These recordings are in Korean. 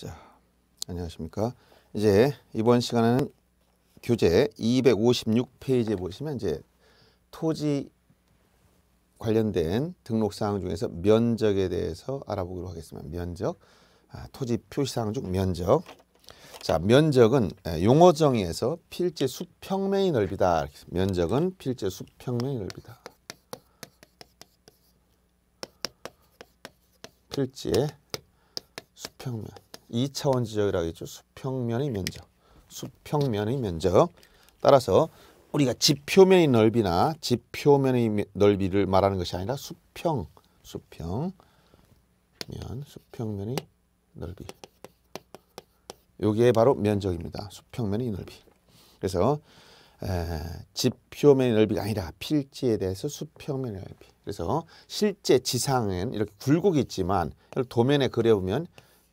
자, 안녕하십니까. 이제 이번 시간에는 교재 256페이지에 보시면 이제 토지 관련된 등록사항 중에서 면적에 대해서 알아보기로 하겠습니다. 면적, 아, 토지 표시사항 중 면적. 자, 면적은 예, 용어 정의에서 필지 수평면이 넓이다. 면적은 필지 수평면이 넓이다. 필지의 수평면. 2차원 지적이라고 했죠. 수평면의 면적. 수평면의 면적. 따라서 우리가 지표면의 넓이나 지표면의 넓이를 말하는 것이 아니라 수평, 수평, 면, 수평면의 넓이. 여기 바로 면적입니다. 수평면의 넓이. 그래서 에, 지표면의 넓이가 아니라 필지에 대해서 수평면의 넓이. 그래서 실제 지상은 이렇게 굴곡이 있지만 도면에 그려보면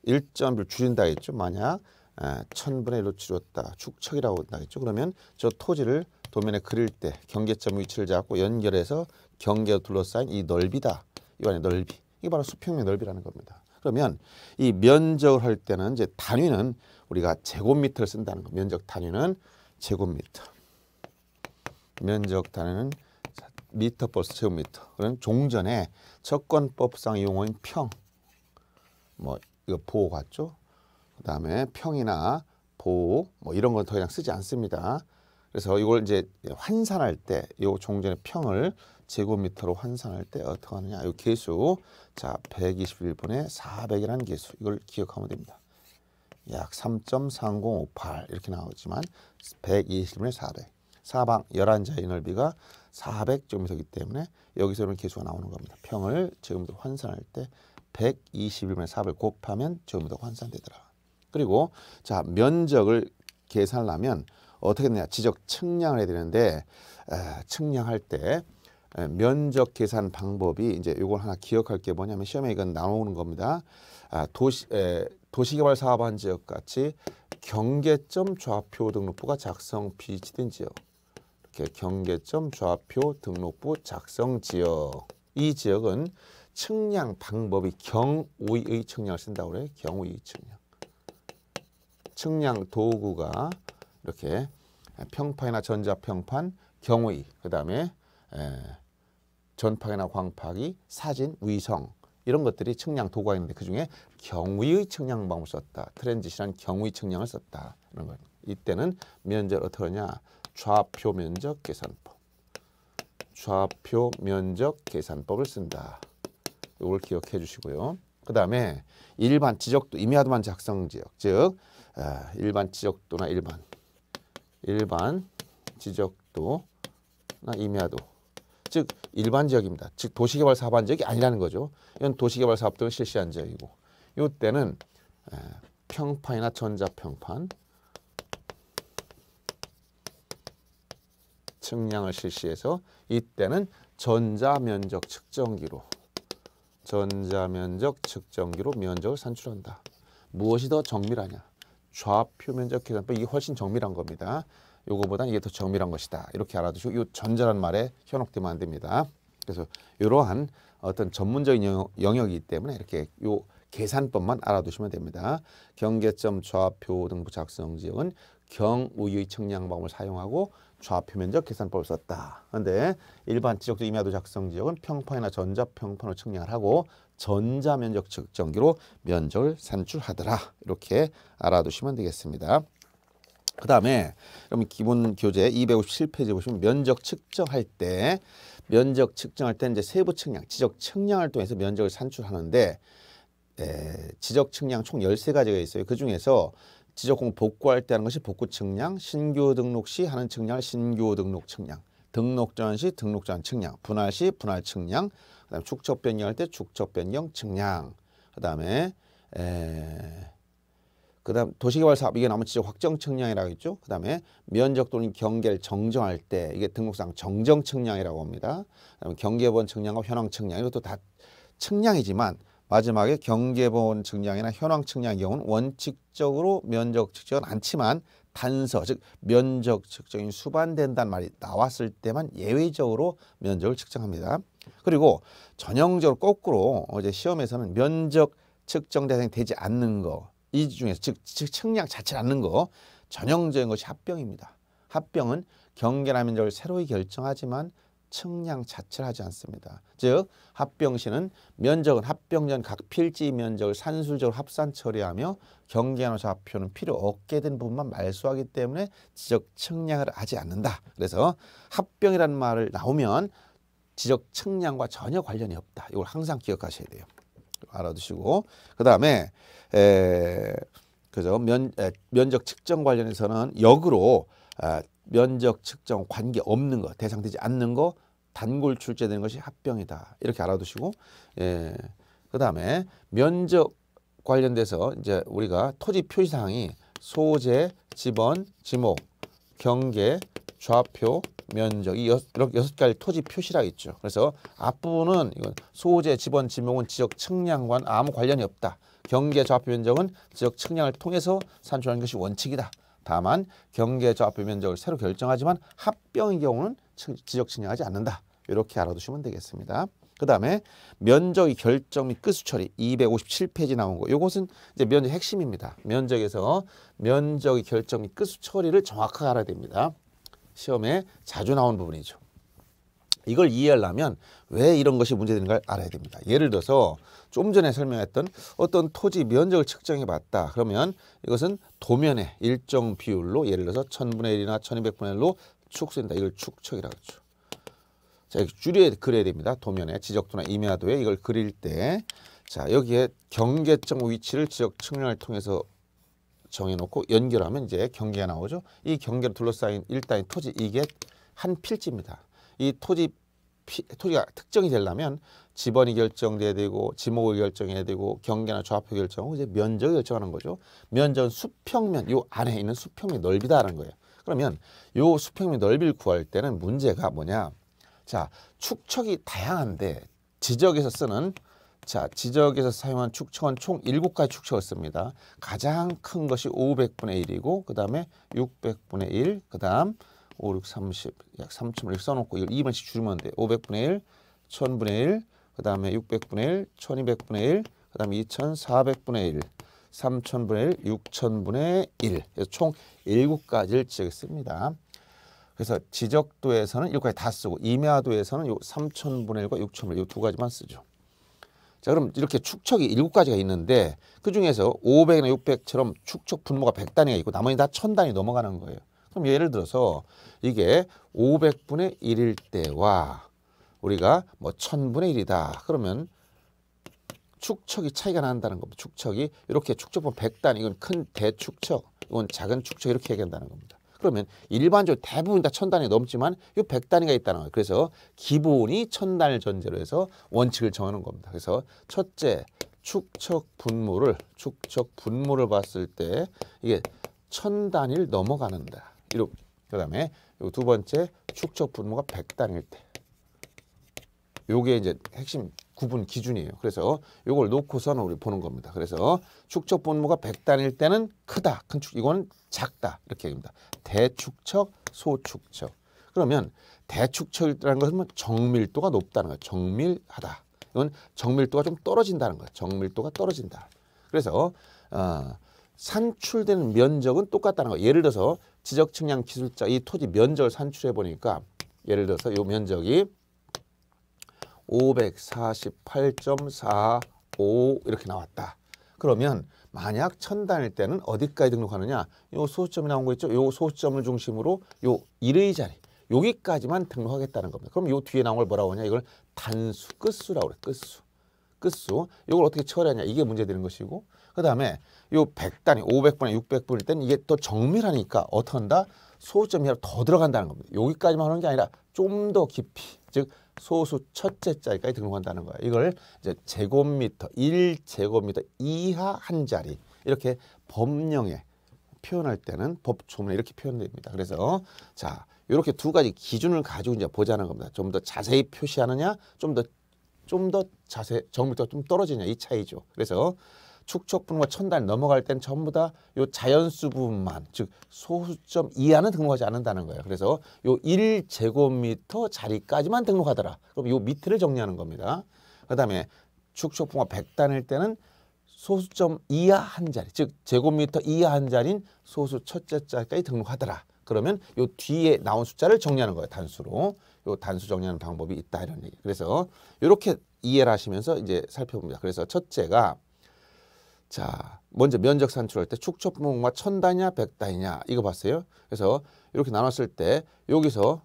일점을 줄인다 했죠. 만약 1 0 0 0분의1로 줄였다. 축척이라고 한다 했죠. 그러면 저 토지를 도면에 그릴 때 경계점 위치를 잡고 연결해서 경계로 둘러싸인 이 넓이다. 이 안의 넓이. 이게 바로 수평면 넓이라는 겁니다. 그러면 이 면적을 할 때는 이제 단위는 우리가 제곱미터를 쓴다는 거. 면적 단위는 제곱미터. 면적 단위는 미터 플러스 제곱미터. 그런 종전에 적건법상 용어인 평, 뭐 이거 보호 같죠? 그 다음에 평이나 보호 뭐 이런 건더 이상 쓰지 않습니다. 그래서 이걸 이제 환산할 때 이 종전의 평을 제곱미터로 환산할 때 어떻게 하느냐 이 계수 자 121분의 400이라는 계수 이걸 기억하면 됩니다. 약 3.3058 이렇게 나오지만 121분의 400 사방 1 1자의 넓이가 400제곱미터이기 때문에 여기서 이런 계수가 나오는 겁니다. 평을 제곱미터로 환산할 때 121분의 4을 곱하면 저음으로가 환산되더라. 그리고 자 면적을 계산하면 어떻게 되냐 지적 측량을 해야 되는데 에, 측량할 때 에, 면적 계산 방법이 이제 이걸 하나 기억할 게 뭐냐면 시험에 이건 나오는 겁니다. 아, 도시 에, 도시개발 사업한 지역 같이 경계점 좌표 등록부가 작성 비치된 지역 이렇게 경계점 좌표 등록부 작성 지역 이 지역은 측량 방법이 경우의 측량을 쓴다고 그래요. 경우의 측량. 측량 도구가 이렇게 평판이나 전자평판, 경의, 우그 다음에 전파기나 광파기, 사진, 위성 이런 것들이 측량 도구가 있는데 그중에 경우의 측량 방법을 썼다. 트랜지시란 경우의 측량을 썼다. 이런 거. 이때는 면적을 어떻게 하냐. 좌표 면적 계산법. 좌표 면적 계산법을 쓴다. 이걸 기억해 주시고요. 그 다음에 일반 지적도 임야도만 작성 지역 즉 아, 일반 지적도나 일반 일반 지적도나 임야도 즉 일반 지역입니다. 즉 도시개발 사업한 지역이 아니라는 거죠. 이건 도시개발 사업도 실시한 지역이고 이때는 평판이나 전자평판 측량을 실시해서 이때는 전자면적 측정기로 전자면적 측정기로 면적을 산출한다. 무엇이 더 정밀하냐? 좌표 면적 계산법 이 훨씬 정밀한 겁니다. 요거보다는 이게 더 정밀한 것이다. 이렇게 알아두시고 이 전자란 말에 현혹되면 안 됩니다. 그래서 이러한 어떤 전문적인 영역이기 때문에 이렇게 요 계산법만 알아두시면 됩니다. 경계점 좌표 등부 작성 지역은 경우의 측량방법을 사용하고 좌표면적 계산법을 썼다. 그런데 일반 지적적 임야도 작성 지역은 평판이나 전자평판으로 측량을 하고 전자면적 측정기로 면적을 산출하더라. 이렇게 알아두시면 되겠습니다. 그 다음에 그럼 기본 교재 257페이지 보시면 면적 측정할 때 면적 측정할 때 이제 세부 측량, 지적 측량을 통해서 면적을 산출하는데 에, 지적 측량 총 열세가지가 있어요. 그 중에서 지적공 복구할 때 하는 것이 복구 측량, 신규 등록 시 하는 측량 신규 등록 측량, 등록 전시 등록 전 측량, 분할 시 분할 측량, 그다음에 축적 변경할 때 축적 변경 측량, 그다음에 에... 그다음 도시개발 사업 이게 나머지 확정 측량이라고 했죠. 그다음에 면적 또는 경계를 정정할 때 이게 등록상 정정 측량이라고 합니다. 그다음에 경계본 측량과 현황 측량 이것도 다 측량이지만 마지막에 경계본 측량이나 현황 측량의 경우는 원칙적으로 면적 측정은 않지만 단서 즉 면적 측정이 수반된다는 말이 나왔을 때만 예외적으로 면적을 측정합니다. 그리고 전형적으로 거꾸로 어제 시험에서는 면적 측정 대상이 되지 않는 거 이 중에서 즉, 즉 측량 자체를 않는 거 전형적인 것이 합병입니다. 합병은 경계나 면적을 새로이 결정하지만 측량 자체를 하지 않습니다. 즉 합병시는 면적은 합병 전 각 필지 면적을 산술적으로 합산 처리하며 경계하는 좌표는 필요 없게 된 부분만 말소하기 때문에 지적 측량을 하지 않는다. 그래서 합병이라는 말을 나오면 지적 측량과 전혀 관련이 없다. 이걸 항상 기억하셔야 돼요. 알아두시고 그 다음에 그죠 면 에, 면적 측정 관련해서는 역으로 에, 아, 면적 측정 관계 없는 거 대상되지 않는 거 단골 출제되는 것이 합병이다 이렇게 알아두시고 예, 그 다음에 면적 관련돼서 이제 우리가 토지 표시사항이 소재, 지번, 지목, 경계, 좌표, 면적 이 여섯, 여섯 가지 토지 표시라 있죠. 그래서 앞부분은 이건 소재, 지번, 지목은 지역 측량과는 아무 관련이 없다. 경계, 좌표, 면적은 지역 측량을 통해서 산출하는 것이 원칙이다. 다만 경계적 앞배 면적을 새로 결정하지만 합병의 경우는 지적 측량하지 않는다. 이렇게 알아두시면 되겠습니다. 그 다음에 면적의 결정 및 끝수 처리 257페이지 나온 거 이것은 이제 면적 핵심입니다. 면적에서 면적의 결정 및 끝수 처리를 정확하게 알아야 됩니다. 시험에 자주 나온 부분이죠. 이걸 이해하려면 왜 이런 것이 문제되는가를 알아야 됩니다. 예를 들어서 좀 전에 설명했던 어떤 토지 면적을 측정해 봤다. 그러면 이것은 도면의 일정 비율로 예를 들어서 천분의일이나 천이백분의 1로 축소된다. 이걸 축척이라고 하죠. 자, 이렇게 줄여 그려야 됩니다. 도면의 지적도나 임야도에 이걸 그릴 때 자, 여기에 경계점 위치를 지적 측량을 통해서 정해놓고 연결하면 이제 경계가 나오죠. 이 경계로 둘러싸인 일단의 토지 이게 한 필지입니다. 이 토지 피, 토지가 특정이 되려면 지번이 결정돼야 되고 지목을 결정해야 되고 경계나 좌표 결정하 이제 면적을 결정하는 거죠. 면적 수평면 요 안에 있는 수평면 넓이다라는 거예요. 그러면 요 수평면 넓이를 구할 때는 문제가 뭐냐? 자, 축척이 다양한데 지적에서 쓰는 자, 지적에서 사용한 축척은 총일 가지 축척을 씁니다. 가장 큰 것이 오백분의일이고그 다음에 육백분의 일, 그 다음 5, 6, 30, 약 3층을 이 써놓고 이걸 2번씩 줄이면 돼. 500분의 1, 1000분의 1, 그 다음에 600분의 1, 1200분의 1, 그 다음에 2400분의 1, 3000분의 1, 6000분의 1. 그래서 총 7가지를 지적했습니다. 그래서 지적도에서는 7가지 다 쓰고 임야도에서는 요 3000분의 1과 6000분의 1두 가지만 쓰죠. 자 그럼 이렇게 축척이 7가지가 있는데 그중에서 500이나 600처럼 축척 분모가 100단위가 있고 나머지 다 1000단위 넘어가는 거예요. 그럼 예를 들어서 이게 500분의 1일 때와 우리가 뭐 1000분의 1이다. 그러면 축척이 차이가 난다는 겁니다. 축척이 이렇게 축척분 100단 이건 큰 대축척 이건 작은 축척 이렇게 얘기한다는 겁니다. 그러면 일반적으로 대부분 다 천단이 넘지만 이 백단위가 있다는 거예요. 그래서 기본이 천단을 전제로 해서 원칙을 정하는 겁니다. 그래서 첫째 축척 분모를 축척 분모를 봤을 때 이게 천단위를 넘어가는다. 이렇그 다음에 두 번째 축적 분모가 100단일 때. 요게 이제 핵심 구분 기준이에요. 그래서 요걸 놓고서는 우리 보는 겁니다. 그래서 축적 분모가 100단일 때는 크다. 큰 축, 이건 작다. 이렇게 얘기합니다. 대축적소축적 그러면 대축적이라는 것은 뭐 정밀도가 높다는 거예요. 정밀하다. 이건 정밀도가 좀 떨어진다는 거예요. 정밀도가 떨어진다. 그래서 어, 산출되는 면적은 똑같다는 거예요. 예를 들어서 지적 측량 기술자 이 토지 면적을 산출해 보니까 예를 들어서 요 면적이 548.45 이렇게 나왔다. 그러면 만약 천 단일 때는 어디까지 등록하느냐? 요 소수점이 나온 거 있죠? 요 소수점을 중심으로 요 1의 자리 여기까지만 등록하겠다는 겁니다. 그럼 요 뒤에 나온 걸 뭐라고 하냐? 이걸 단수 끝수라고 그래. 끝수. 끝수. 요걸 어떻게 처리하냐? 이게 문제 되는 것이고 그다음에 요 100단위, 500분의 600분일 때는 이게 더 정밀하니까 어떤다? 소수점이 더 들어간다는 겁니다. 여기까지만 하는 게 아니라 좀 더 깊이, 즉 소수 첫째 자리까지 등록한다는 거예요. 이걸 이제 제곱미터, 1제곱미터 이하 한 자리 이렇게 법령에 표현할 때는 법조문에 이렇게 표현됩니다. 그래서 자 이렇게 두 가지 기준을 가지고 이제 보자는 겁니다. 좀 더 자세히 표시하느냐, 좀 더 좀더 좀 더 자세 정밀도가 좀 떨어지냐 이 차이죠. 그래서 축척분과 천단이 넘어갈 땐 전부 다 요 자연수 부분만 즉 소수점 이하는 등록하지 않는다는 거예요. 그래서 요 일제곱미터 자리까지만 등록하더라. 그럼 요 밑을 정리하는 겁니다. 그다음에 축척분과 백단일 때는 소수점 이하 한 자리 즉 제곱미터 이하 한 자리인 소수 첫째 자리까지 등록하더라. 그러면 요 뒤에 나온 숫자를 정리하는 거예요. 단수로. 요 단수 정리하는 방법이 있다 이런 얘기. 그래서 이렇게 이해를 하시면서 이제 살펴봅니다. 그래서 첫째가 자, 먼저 면적 산출할 때 축소분모가 천 단위냐 백 단위냐 이거 봤어요. 그래서 이렇게 나눴을 때 여기서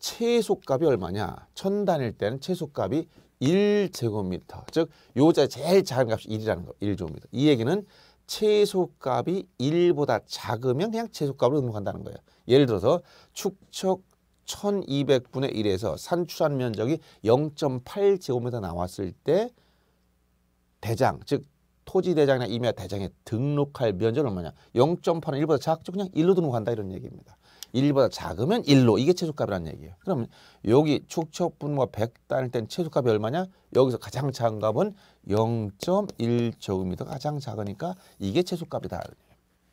최소값이 얼마냐? 천단일 때는 최소값이 1제곱미터. 즉, 요자 제일 작은 값이 1이라는 거. 1제곱미터. 이 얘기는 최소값이 1보다 작으면 그냥 최소값으로 등록한다는 거예요. 예를 들어서 축척 1200분의 1에서 산출한 면적이 0.8제곱미터 나왔을 때 대장, 즉 토지대장이나 임야 대장에 등록할 면적은 얼마냐. 0.8은 1보다 작죠. 그냥 1로 등록한다 이런 얘기입니다. 1보다 작으면 1로 이게 최소값이라는 얘기예요. 그럼 여기 축척분모가 100단일 땐 최소값이 얼마냐? 여기서 가장 작은 값은 0.1제곱미터 가장 작으니까 이게 최소값이다.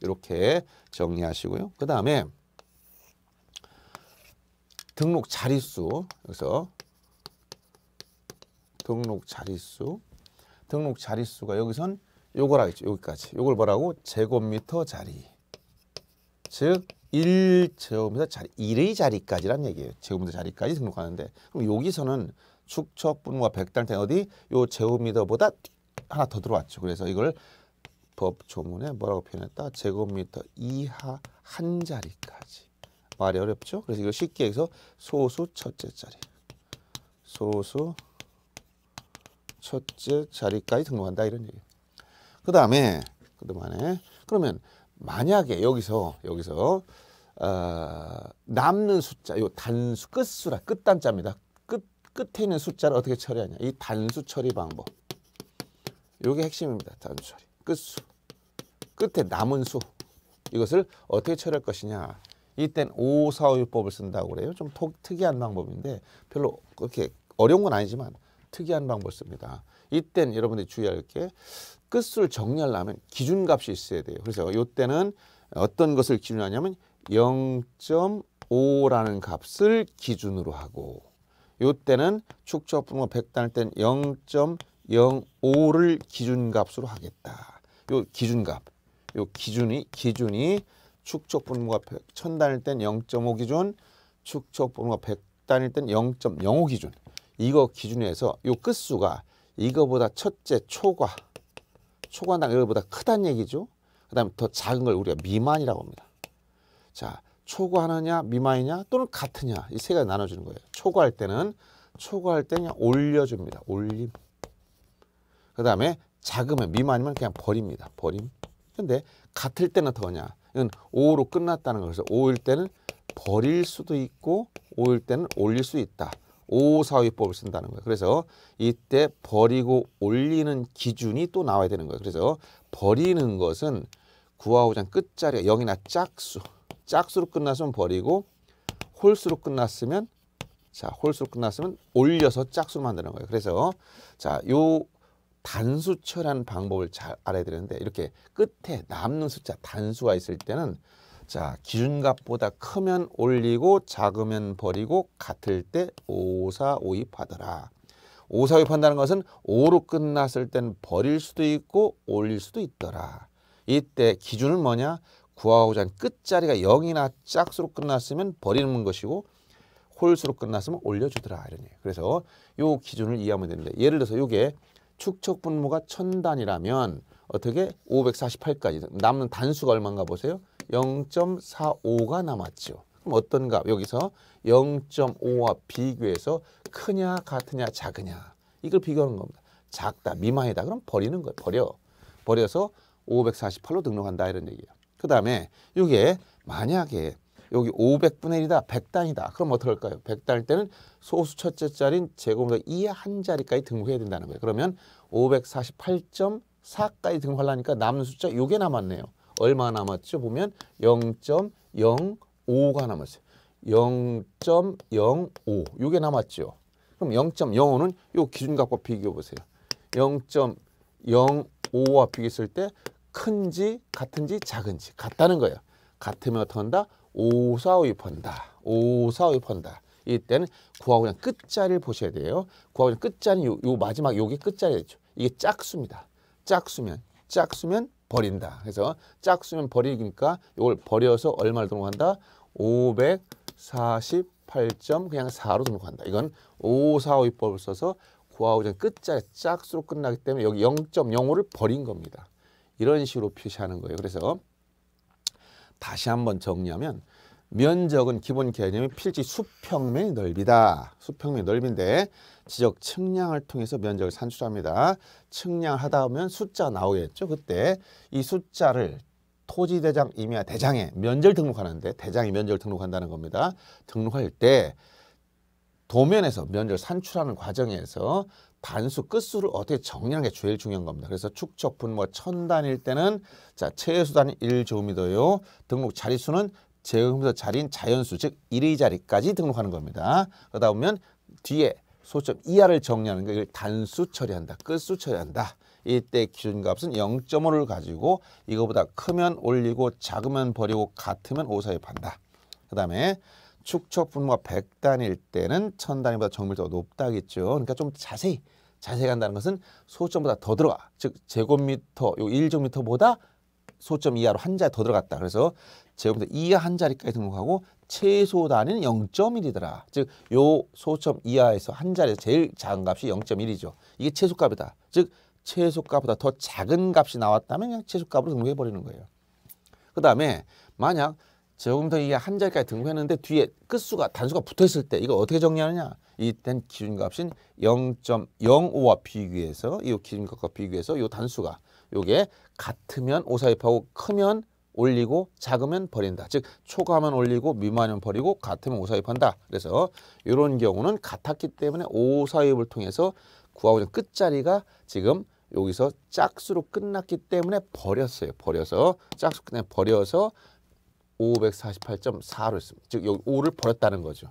이렇게 정리하시고요. 그 다음에 등록 자릿수 여기서 등록 자릿수 등록 자릿수가 여기선 요걸 하겠죠. 여기까지. 요걸 뭐라고? 제곱미터 자리. 즉 1제곱미터 자리, 1의 자리까지란 얘기예요. 제곱미터 자리까지 등록하는데 그럼 여기서는 축척 분모가 백단태 어디? 요 제곱미터보다 하나 더 들어왔죠. 그래서 이걸 법조문에 뭐라고 표현했다? 제곱미터 이하 한 자리까지. 말이 어렵죠? 그래서 이걸 쉽게 해서 소수 첫째 자리. 소수 첫째 자리까지 등록한다 이런 얘기. 그 다음에 그동안에 그러면 만약에 여기서 여기서 어, 남는 숫자 요 단수 끝수라 끝단자입니다. 끝 끝에 있는 숫자를 어떻게 처리하냐 이 단수 처리 방법. 요게 핵심입니다. 단수 처리 끝수 끝에 남은 수 이것을 어떻게 처리할 것이냐. 이땐 5, 4, 5, 6법을 쓴다고 그래요. 좀 특이한 방법인데 별로 그렇게 어려운 건 아니지만 특이한 방법 씁니다. 이땐 여러분들이 주의할 게 끝을 정리하려면 기준값이 있어야 돼요. 그래서 이때는 어떤 것을 기준하냐면 0.5라는 값을 기준으로 하고 이때는 축적분모 100단일 땐 0.05를 기준값으로 하겠다. 요 기준값, 요 기준이 기준이 축적분모가 1 0 0단일땐 0.5 기준, 축적분모가 100단일 땐 0.05 기준. 이거 기준에서 요 끝수가 이거보다 첫째 초과 초과당 이거보다 크다는 얘기죠. 그 다음에 더 작은 걸 우리가 미만이라고 합니다. 자, 초과하느냐 미만이냐 또는 같으냐 이 세 가지 나눠주는 거예요. 초과할 때는 초과할 때는 올려줍니다. 올림. 그 다음에 작으면 미만이면 그냥 버립니다. 버림. 근데 같을 때는 더냐. 이건 5로 끝났다는 거죠. 5일 때는 버릴 수도 있고 5일 때는 올릴 수 있다. 오사위법을 쓴다는 거예요. 그래서 이때 버리고 올리는 기준이 또 나와야 되는 거예요. 그래서 버리는 것은 구하오장 끝자리가 영이나 짝수, 짝수로 끝났으면 버리고 홀수로 끝났으면 자 홀수로 끝났으면 올려서 짝수 만드는 거예요. 그래서 자요 단수처라는 방법을 잘 알아야 되는데 이렇게 끝에 남는 숫자 단수가 있을 때는 자, 기준값보다 크면 올리고 작으면 버리고 같을 때 5, 4, 5, 2 하더라. 5, 4, 5 한다는 것은 5로 끝났을 땐 버릴 수도 있고 올릴 수도 있더라. 이때 기준은 뭐냐? 구하고자 한 끝자리가 0이나 짝수로 끝났으면 버리는 것이고 홀수로 끝났으면 올려주더라. 이런 얘기. 그래서 요 기준을 이해하면 되는데 예를 들어서 요게 축척 분모가 천단이라면 어떻게 548까지 남는 단수가 얼마인가 보세요. 0.45가 남았죠. 그럼 어떤 값? 여기서 0.5와 비교해서 크냐, 같으냐, 작으냐. 이걸 비교하는 겁니다. 작다, 미만이다. 그럼 버리는 거예요. 버려. 버려서 548로 등록한다 이런 얘기예요. 그 다음에 이게 만약에 여기 500분의 1이다, 100단이다. 그럼 어떨까요? 100단일 때는 소수 첫째 자리인 제곱보 2의 한 자리까지 등록해야 된다는 거예요. 그러면 548.4까지 등록하려니까 남는 숫자 요게 남았네요. 얼마 남았죠? 보면 0.05가 남았어요. 0.05. 요게 남았죠. 그럼 0.05는 요 기준값과 비교해 보세요. 0.05와 비교했을 때 큰지 같은지 작은지 같다는 거예요. 같으면 어떻다5 4 5입한다5 4 5입한다 이때는 구하고 그냥 끝자리를 보셔야 돼요. 구하고 그냥 끝자리 요, 요 마지막 요게 끝자리죠. 이게 짝수입니다. 짝수면 짝수면 버린다. 그래서 짝수면 버리니까 이걸 버려서 얼마를 등록한다? 548점 그냥 4로 등록한다. 이건 5452법을 써서 고하우전 끝자리 짝수로 끝나기 때문에 여기 0.05를 버린 겁니다. 이런 식으로 표시하는 거예요. 그래서 다시 한번 정리하면 면적은 기본 개념이 필지 수평면의 넓이다. 수평면의 넓인데 지적 측량을 통해서 면적을 산출합니다. 측량하다 보면 숫자 나오겠죠. 그때 이 숫자를 토지대장, 임야, 대장에 면적을 등록하는데 대장이 면적을 등록한다는 겁니다. 등록할 때 도면에서 면적을 산출하는 과정에서 단수 끝수를 어떻게 정리하는 게 제일 중요한 겁니다. 그래서 축적 분모 천 단일 때는 자 최소 단위 1조미터요. 등록 자릿수는 제형분사 자리인 자연수 즉 1의 자리까지 등록하는 겁니다. 그러다 보면 뒤에 소점 이하를 정리하는 걸 단수 처리한다. 끝수 처리한다. 이때 기준값은 0.5를 가지고 이거보다 크면 올리고 작으면 버리고 같으면 오사입한다. 그 다음에 축척 분모가 100단일 때는 1000단위보다 정밀도가 높다겠죠. 그러니까 좀 자세히 자세히 간다는 것은 소점보다 더 들어가. 즉 제곱미터 요 1제곱미터보다 소점 이하로 한 자리 더 들어갔다. 그래서 제곱미터 이하 한 자리까지 등록하고 최소 단위는 0.1이더라. 즉 요 소점 이하에서 한 자리에서 제일 작은 값이 0.1이죠. 이게 최소값이다. 즉 최소값보다 더 작은 값이 나왔다면 그냥 최소값으로 등록해 버리는 거예요. 그 다음에 만약 제곱미터 이하 한 자리까지 등록했는데 뒤에 끝수가 단수가 붙어있을 때이거 어떻게 정리하느냐? 이땐 기준값인 0.05와 비교해서 이 기준값과 비교해서 이 단수가 요게 같으면 오사입하고 크면 올리고 작으면 버린다. 즉 초과하면 올리고 미만하면 버리고 같으면 오사입한다. 그래서 이런 경우는 같았기 때문에 오사입을 통해서 구하고자 끝자리가 지금 여기서 짝수로 끝났기 때문에 버렸어요. 버려서 짝수 끝내 버려서 548.4로 했습니다. 즉 여기 5를 버렸다는 거죠.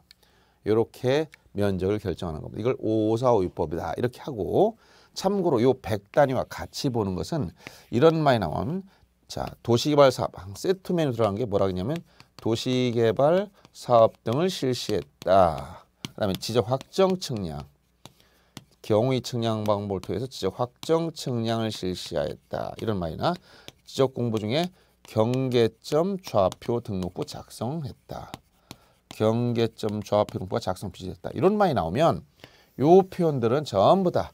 이렇게 면적을 결정하는 겁니다. 이걸 5, 4, 5, 6법이다 이렇게 하고 참고로 요 백단위와 같이 보는 것은 이런 말이 나오면 자 도시개발 사업 아, 세트 메뉴 들어간 게 뭐라 그러냐면 도시개발 사업 등을 실시했다. 그다음에 지적 확정 측량 경위 측량 방법을 통해서 지적 확정 측량을 실시하였다. 이런 말이나 지적 공부 중에 경계점 좌표 등록부 작성했다. 경계점 좌표 등록부가 작성 비지됐다. 이런 말이 나오면 요 표현들은 전부 다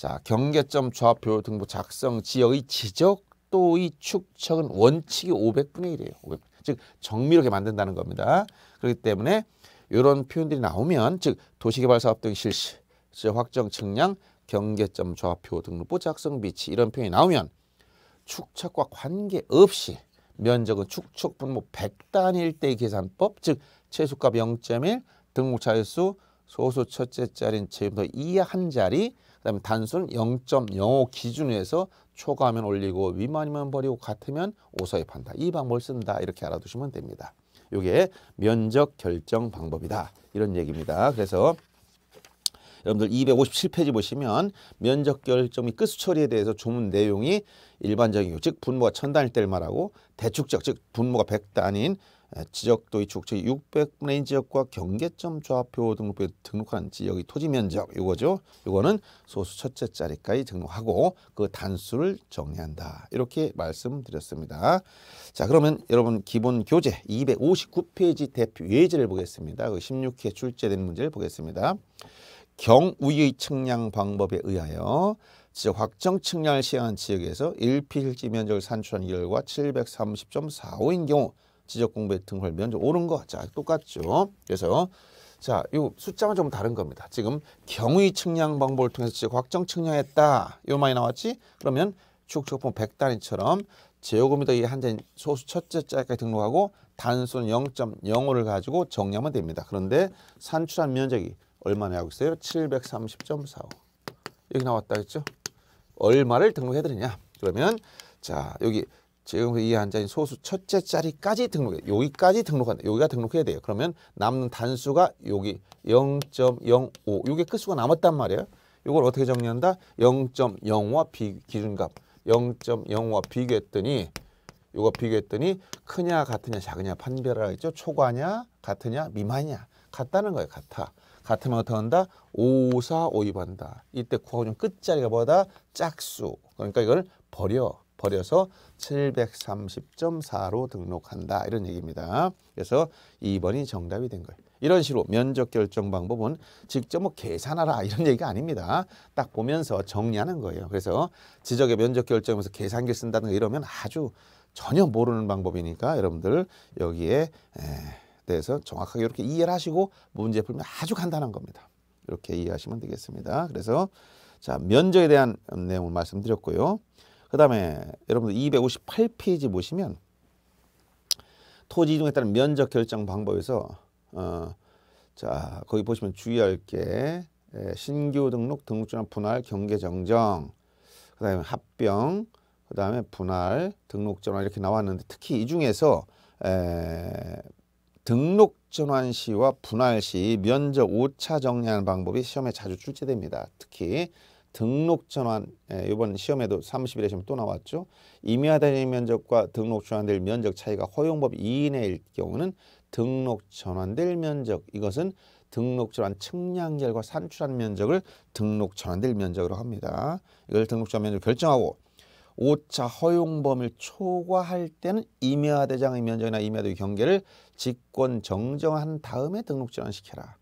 자, 경계점 좌표 등부 작성 지역의 지적도의 축척은 원칙이 500분의 1이에요. 500. 즉 정밀하게 만든다는 겁니다. 그렇기 때문에 이런 표현들이 나오면 즉 도시개발 사업 등 실시, 지역 확정 측량, 경계점 좌표 등록부 작성 비치 이런 표현이 나오면 축척과 관계없이 면적은 축척 분모 뭐 100단일 대 계산법 즉 최소값 0.1 등록 차일수 소수 첫째 자리인 제곱 이하 한 자리 그다음에 단순는0.05 기준에서 초과하면 올리고 위만이면 버리고 같으면 오서에판다이 방법을 쓴다. 이렇게 알아두시면 됩니다. 이게 면적 결정 방법이다. 이런 얘기입니다. 그래서 여러분들 257페이지 보시면 면적 결정이 끝수 처리에 대해서 조문 내용이 일반적이고 즉 분모가 천 단일 때를 말하고 대축적 즉 분모가 백 단인 예, 지적도 이축 즉 600분의 1 지역과 경계점 좌표 등록부에 등록한 지역의 토지 면적 이거죠. 이거는 소수 첫째 자리까지 등록하고 그 단수를 정리한다. 이렇게 말씀드렸습니다. 자 그러면 여러분 기본 교재 259페이지 대표 예제를 보겠습니다. 그 16회 출제된 문제를 보겠습니다. 경우의 측량 방법에 의하여 지역 확정 측량을 시행한 지역에서 일필지 면적을 산출한 결과 730.45인 경우 지적 공배 부등 활면 오른 거. 자, 똑같죠. 그래서 자, 이 숫자만 좀 다른 겁니다. 지금 경위 측량 방법을 통해서 지적 확정 측량했다. 요 많이 나왔지? 그러면 축적품 100단위처럼 제어금이터이 한 잔 소수 첫째 자리까지 등록하고 단순는 0.05를 가지고 정리하면 됩니다. 그런데 산출한 면적이 얼마나 하고 있어요? 730.45. 여기 나왔다 했죠? 얼마를 등록해드리냐? 그러면 자 여기 지금 이 한자인 소수 첫째 자리까지 등록해 여기까지 등록한다. 여기가 등록해야 돼요. 그러면 남는 단수가 여기 0.05. 이게 끝수가 남았단 말이에요. 이걸 어떻게 정리한다? 0.05와 비, 기준값 0.05와 비교했더니 이거 비교했더니 크냐 같으냐 작으냐 판별하겠죠 초과냐 같으냐 미만이냐 같다는 거예요. 같아. 같으면 어떻게 한다? 5, 4, 5, 2 한다. 이때 구하고좀 끝자리가 뭐다? 짝수. 그러니까 이걸 버려. 버려서 730.4로 등록한다. 이런 얘기입니다. 그래서 2번이 정답이 된 거예요. 이런 식으로 면적 결정 방법은 직접 뭐 계산하라 이런 얘기가 아닙니다. 딱 보면서 정리하는 거예요. 그래서 지적의 면적 결정에서 계산기 쓴다든가 이러면 아주 전혀 모르는 방법이니까 여러분들 여기에 대해서 정확하게 이렇게 이해를 하시고 문제 풀면 아주 간단한 겁니다. 이렇게 이해하시면 되겠습니다. 그래서 자 면적에 대한 내용을 말씀드렸고요. 그 다음에 여러분들 258페이지 보시면 토지 이동에 따른 면적 결정 방법에서 어, 자 거기 보시면 주의할 게 예, 신규 등록, 등록증한 분할, 경계 정정, 그 다음에 합병, 그 다음에 분할, 등록 전환 이렇게 나왔는데 특히 이 중에서 에, 등록 전환 시와 분할 시 면적 오차 정리하는 방법이 시험에 자주 출제됩니다. 특히 등록 전환 예, 이번 시험에도 30일에 시험 또 나왔죠. 임야대다 면적과 등록 전환될 면적 차이가 허용법 2인의 경우는 등록 전환될 면적 이것은 등록 전환 측량 결과 산출한 면적을 등록 전환될 면적으로 합니다. 이걸 등록 전환 면적 결정하고 오차 허용 범위를 초과할 때는 임야대장의 면적이나 임야대의 경계를 직권 정정한 다음에 등록 전환시켜라.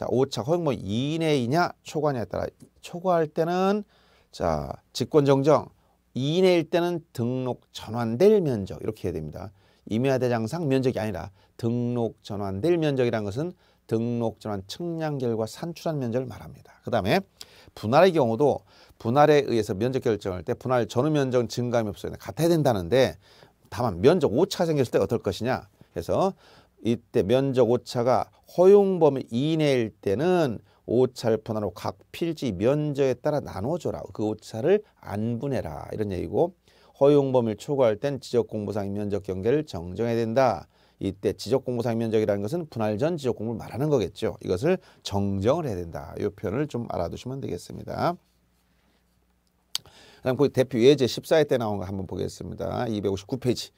자, 5차 허용범 2인에이냐 뭐 초과냐에 따라 초과할 때는 자, 직권 정정 2인에일 때는 등록 전환될 면적 이렇게 해야 됩니다. 임야 대장상 면적이 아니라 등록 전환될 면적이라는 것은 등록 전환 측량 결과 산출한 면적을 말합니다. 그 다음에 분할의 경우도 분할에 의해서 면적 결정할 때 분할 전후 면적 증감이 없어요. 같아야 된다는데 다만 면적 오차가 생겼을 때 어떨 것이냐 해서 이때 면적 오차가 허용범위 이내일 때는 오차를 분할하고각 필지 면적에 따라 나눠줘라. 그 오차를 안 분해라. 이런 얘기고 허용범위를 초과할 땐 지적공부상 의 면적 경계를 정정해야 된다. 이때 지적공부상 의 면적이라는 것은 분할 전 지적공부를 말하는 거겠죠. 이것을 정정을 해야 된다. 이 표현을 좀 알아두시면 되겠습니다. 그 다음 거 대표 예제 14회 때 나온 거 한번 보겠습니다. 259페이지.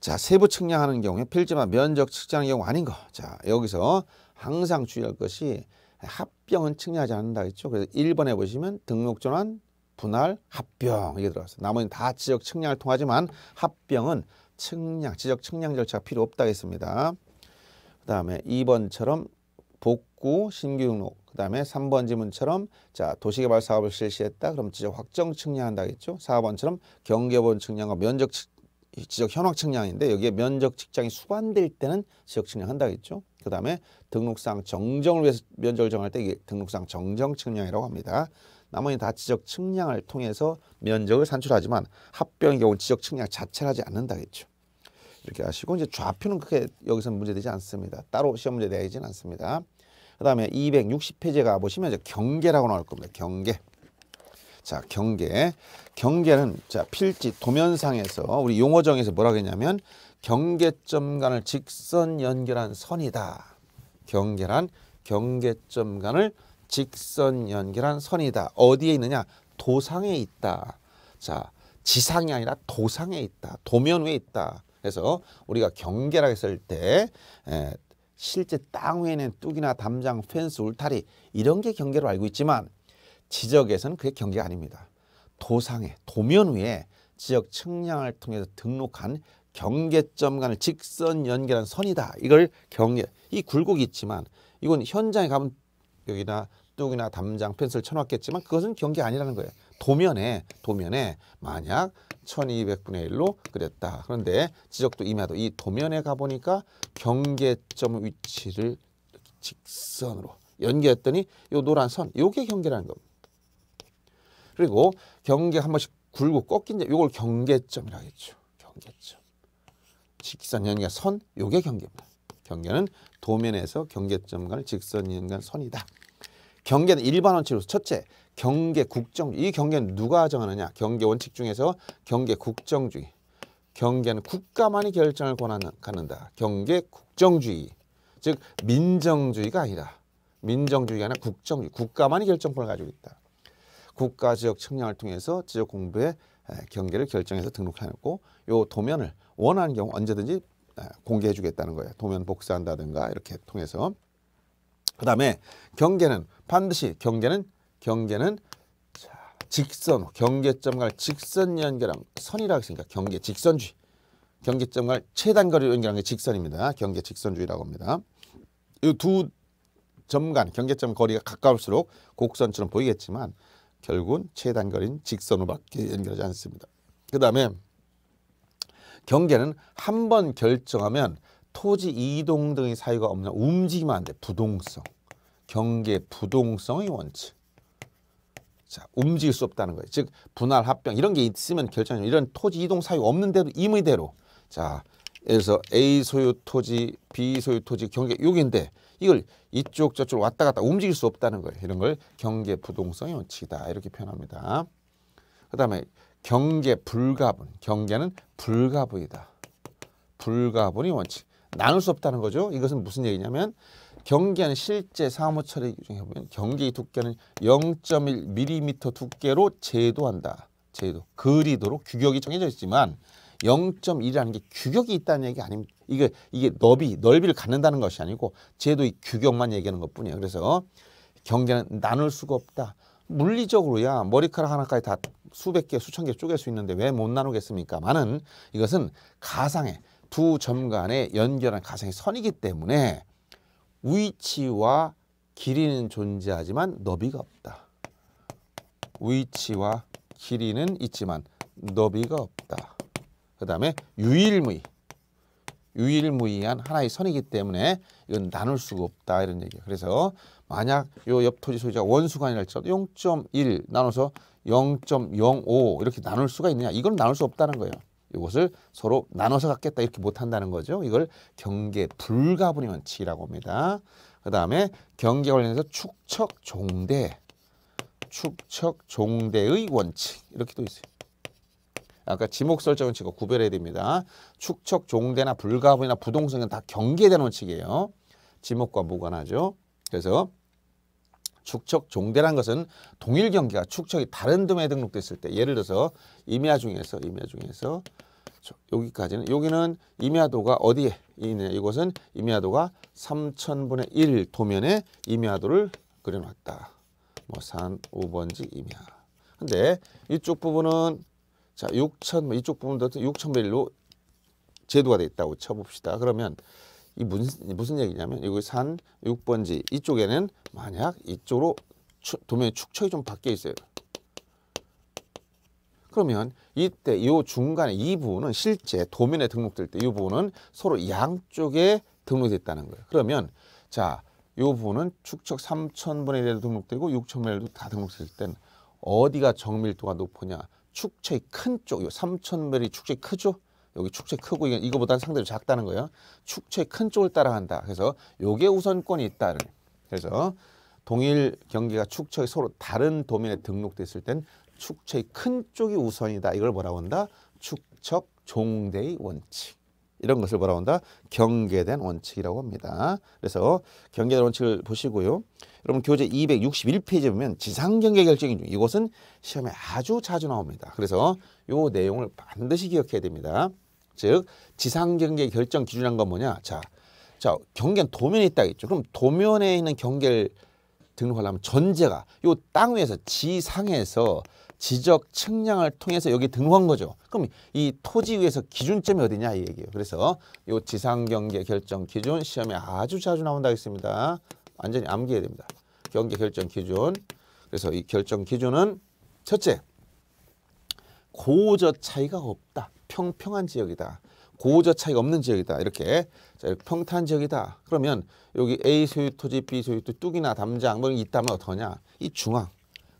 자, 세부 측량하는 경우에 필지만 면적 측정하는 경우 아닌 거. 자, 여기서 항상 주의할 것이 합병은 측량하지 않는다 했죠. 그래서 1번에 보시면 등록 전환, 분할, 합병 이게 들어갔어요. 나머지는 다 지적 측량을 통하지만 합병은 측량, 지적 측량 절차가 필요 없다 했습니다. 그 다음에 2번처럼 복구, 신규 등록, 그 다음에 3번 지문처럼 자 도시개발 사업을 실시했다. 그럼 지적 확정 측량한다 했죠. 4번처럼 경계본 측량과 면적 측 지적 현황 측량인데 여기에 면적 측량이 수반될 때는 지역 측량한다겠죠. 그다음에 등록상 정정을 위해서 면적을 정할 때 등록상 정정 측량이라고 합니다. 나머지 다 지적 측량을 통해서 면적을 산출하지만 합병의 경우 지적 측량 자체를 하지 않는다겠죠. 이렇게 하시고 이제 좌표는 크게 여기서 문제되지 않습니다. 따로 시험 문제 내지는 않습니다. 그다음에 260페이지가 보시면 이제 경계라고 나올 겁니다. 경계. 자, 경계. 경계는 자, 필지 도면상에서 우리 용어정에서 뭐라그랬냐면 경계점 간을 직선 연결한 선이다. 경계란 경계점 간을 직선 연결한 선이다. 어디에 있느냐? 도상에 있다. 자, 지상이 아니라 도상에 있다. 도면 위에 있다. 그래서 우리가 경계라고 했을 때 에, 예, 실제 땅 위에는 뚝이나 담장, 펜스, 울타리 이런 게 경계로 알고 있지만 지적에서는 그게 경계가 아닙니다. 도상에 도면 위에 지역 측량을 통해서 등록한 경계점 간을 직선 연결한 선이다. 이걸 경계 이 굴곡이 있지만 이건 현장에 가면 여기나 뚝이나 담장 펜슬 쳐놨겠지만 그것은 경계 아니라는 거예요. 도면에 도면에 만약 1200분의 1로 그랬다. 그런데 지적도 임야도 이 도면에 가보니까 경계점 위치를 직선으로 연계했더니 이 노란 선, 요게 경계라는 겁니다. 그리고 경계 한 번씩 굴고 꺾인 점, 이걸 경계점이라고 했죠. 경계점. 직선 연간 선, 요게 경계입니다. 경계는 도면에서 경계점 간 직선 연간 선이다. 경계는 일반 원칙으로서 첫째, 경계 국정 이 경계는 누가 정하느냐? 경계 원칙 중에서 경계 국정주의. 경계는 국가만이 결정을 권한다. 경계 국정주의. 즉 민정주의가 아니라 민정주의가 아니라 국정주의. 국가만이 결정권을 가지고 있다. 국가 지역 측량을 통해서 지역 공부에 경계를 결정해서 등록해놓고 요 도면을 원하는 경우 언제든지 공개해주겠다는 거예요. 도면 복사한다든가 이렇게 통해서 그 다음에 경계는 반드시 경계는 경계는 직선 경계점 과 직선 연결함 선이라고 했으니까 경계 직선주의 경계점 과 최단 거리로 연결한 게 직선입니다. 경계 직선주의라고 합니다. 이 두 점간 경계점 거리가 가까울수록 곡선처럼 보이겠지만 결국은 최단거리인 직선으로밖에 연결하지 않습니다. 그 다음에 경계는 한 번 결정하면 토지 이동 등의 사유가 없는 움직이면 안 돼. 부동성. 경계 부동성의 원칙. 자, 움직일 수 없다는 거예요. 즉 분할 합병 이런 게 있으면 결정 이런 토지 이동 사유 없는데도 임의대로 자, 그래서 A 소유 토지, B 소유 토지 경계 여기인데 이걸 이쪽 저쪽 왔다 갔다 움직일 수 없다는 거예요. 이런 걸 경계 부동성의 원칙이다 이렇게 표현합니다. 그 다음에 경계 불가분, 경계는 불가분이다. 불가분이 원칙. 나눌 수 없다는 거죠. 이것은 무슨 얘기냐면 경계는 실제 사무 처리 중에 보면 경계의 두께는 0.1mm 두께로 제도한다. 제도. 그리도로 규격이 정해져 있지만 0.1이라는 게 규격이 있다는 얘기 아닙니다. 이게 이게 너비 넓이를 갖는다는 것이 아니고 제도의 규격만 얘기하는 것뿐이에요. 그래서 경제는 나눌 수가 없다. 물리적으로야 머리카락 하나까지 다 수백 개 수천 개 쪼갤 수 있는데 왜 못 나누겠습니까? 많은 이것은 가상의 두 점간에 연결한 가상의 선이기 때문에 위치와 길이는 존재하지만 너비가 없다. 위치와 길이는 있지만 너비가 없다. 그 다음에 유일무이 유일무이한 하나의 선이기 때문에 이건 나눌 수가 없다 이런 얘기예요. 그래서 만약 요 옆토지 소유자 원수가 아니랄지라도 0.1 나눠서 0.05 이렇게 나눌 수가 있느냐 이건 나눌 수 없다는 거예요. 이것을 서로 나눠서 갖겠다 이렇게 못한다는 거죠. 이걸 경계 불가분의 원칙이라고 합니다. 그 다음에 경계 관련해서 축척 종대, 축척 종대의 원칙 이렇게 또 있어요. 아까 지목 설정 원칙과 구별해야 됩니다. 축척, 종대나 불가분이나 부동성은 다 경계에 원칙이에요. 지목과 무관하죠. 그래서 축척, 종대란 것은 동일 경계가 축척이 다른 듬에 등록됐을 때 예를 들어서 임야 중에서 임야 중에서 여기까지는 여기는 임야도가 어디에 있느냐 이곳은 임야도가 3천분의 1 도면에 임야도를 그려놨다. 뭐산 5번지 임야. 근데 이쪽 부분은 자, 6천 이쪽 부분도 6천 베일로 제도가 돼 있다고 쳐봅시다. 그러면 이 무슨 무슨 얘기냐면 여기 산 6번지 이쪽에는 만약 이쪽으로 도면의 축척이 좀 바뀌어 있어요. 그러면 이때 이 중간에 이 부분은 실제 도면에 등록될 때 이 부분은 서로 양쪽에 등록됐다는 거예요. 그러면 자, 이 부분은 축척 3,000분의 1도 등록되고 6,000분의 1도 다 등록될 을땐 어디가 정밀도가 높으냐? 축체 큰 쪽, 요 3,000mm 축체 크죠? 여기 축체 크고 이거보다 는 상대로 작다는 거예요. 축체 큰 쪽을 따라간다. 그래서 요게 우선권이 있다는. 그래서 동일 경기가 축척이 서로 다른 도면에 등록됐을 땐 축척이 큰 쪽이 우선이다. 이걸 뭐라고 한다? 축척 종대의 원칙. 이런 것을 뭐라 한다? 경계된 원칙이라고 합니다. 그래서 경계된 원칙을 보시고요. 여러분 교재 261페이지에 보면 지상경계 결정이중 이곳은 시험에 아주 자주 나옵니다. 그래서 요 내용을 반드시 기억해야 됩니다. 즉 지상경계 결정 기준이란건 뭐냐? 자, 자 경계는 도면에 있다 겠죠. 그럼 도면에 있는 경계를 등록하려면 전제가 요 땅 위에서 지상에서 지적 측량을 통해서 여기 등호한 거죠. 그럼 이 토지 위에서 기준점이 어디냐 이 얘기예요. 그래서 요 지상경계 결정 기준 시험에 아주 자주 나온다 했습니다. 완전히 암기해야 됩니다. 경계 결정 기준. 그래서 이 결정 기준은 첫째, 고저 차이가 없다. 평평한 지역이다. 고저 차이가 없는 지역이다. 이렇게 자, 평탄 지역이다. 그러면 여기 A 소유 토지, B 소유 토지, 뚝이나 담장 뭐 있다면 어떠냐? 이 중앙.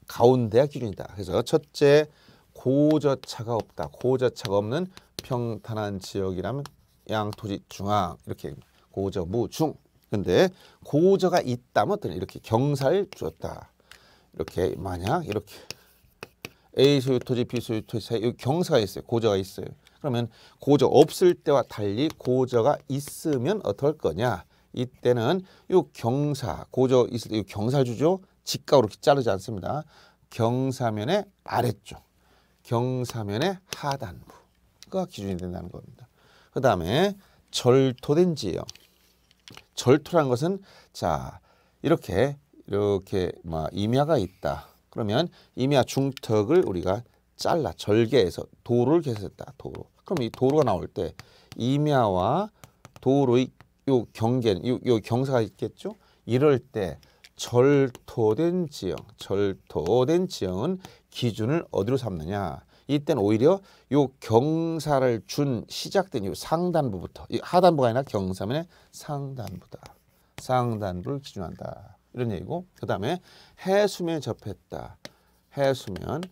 가운데야 기준이다. 그래서 첫째 고저차가 없다. 고저차가 없는 평탄한 지역이라면 양토지 중앙 이렇게 고저 무중 근데 고저가 있다면 어떤 이렇게 경사를 주었다. 이렇게 만약 이렇게 A 소유 토지, B 소유 토지 사이 경사가 있어요. 고저가 있어요. 그러면 고저 없을 때와 달리 고저가 있으면 어떨 거냐? 이때는 이 경사, 고저 있을 때이 경사 주죠. 직각으로 자르지 않습니다. 경사면의 아래쪽, 경사면의 하단부가 기준이 된다는 겁니다. 그 다음에 절토된 지역. 절토란 것은 자 이렇게 이렇게 막 뭐 임야가 있다. 그러면 임야 중턱을 우리가 잘라 절개해서 도로를 개설했다. 도로. 그럼 이 도로가 나올 때 임야와 도로의 요경계 요, 요 경사가 있겠죠. 이럴 때 절토된 지형, 절토된 지형은 기준을 어디로 삼느냐? 이때는 오히려 요 경사를 준 시작된 요 상단부부터 이 하단부가 아니라 경사면의 상단부다. 상단부를 기준한다. 이런 얘기고 그 다음에 해수면에 접했다. 해수면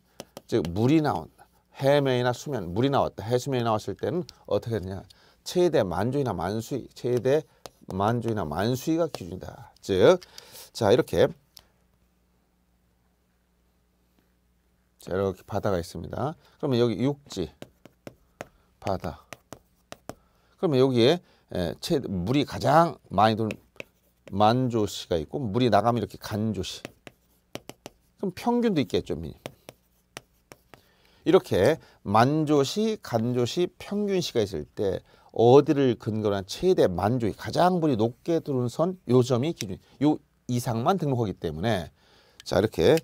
즉 물이 나온 해면이나 수면 물이 나왔다. 해수면이 나왔을 때는 어떻게 되냐? 최대 만조이나 만수위, 최대 만주이나 만수위가 기준이다. 즉, 자 이렇게 자 이렇게 바다가 있습니다. 그러면 여기 육지 바다. 그러면 여기에 에, 예, 채, 물이 가장 많이 도 만조시가 있고 물이 나가면 이렇게 간조시. 그럼 평균도 있겠죠, 미님. 이렇게 만조시, 간조시, 평균시가 있을 때 어디를 근거로 한 최대 만조이 가장 분이 높게 들어온 선 요점이 기준 요 이상만 등록하기 때문에 자 이렇게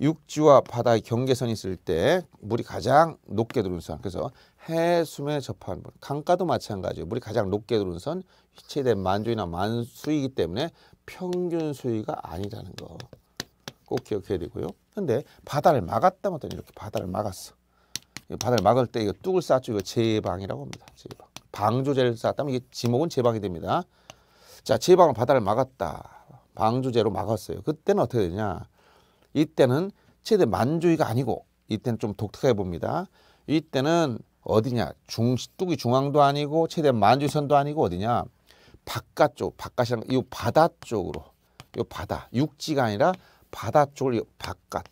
육지와 바다의 경계선이 있을 때 물이 가장 높게 들어온 선 그래서 해수면 에 접한 물 강가도 마찬가지예요 물이 가장 높게 들어온 선 최대 만조이나 만수이기 때문에 평균 수위가 아니라는 거 꼭 기억해야 되고요 근데 바다를 막았다면 이렇게 바다를 막았어 바다를 막을 때 이거 뚝을 쌓죠 이거 제방이라고 합니다 제방 방조제를 쌓았다면 이게 지목은 제방이 됩니다. 자, 제방으 바다를 막았다. 방조제로 막았어요. 그때는 어떻게 되냐? 이때는 최대 만조위가 아니고 이때는 좀 독특해 봅니다. 이때는 어디냐? 중 뚝이 중앙도 아니고 최대 만조선도 아니고 어디냐? 바깥쪽, 바깥이랑 이 바다 쪽으로, 이 바다 육지가 아니라 바다 쪽을 바깥,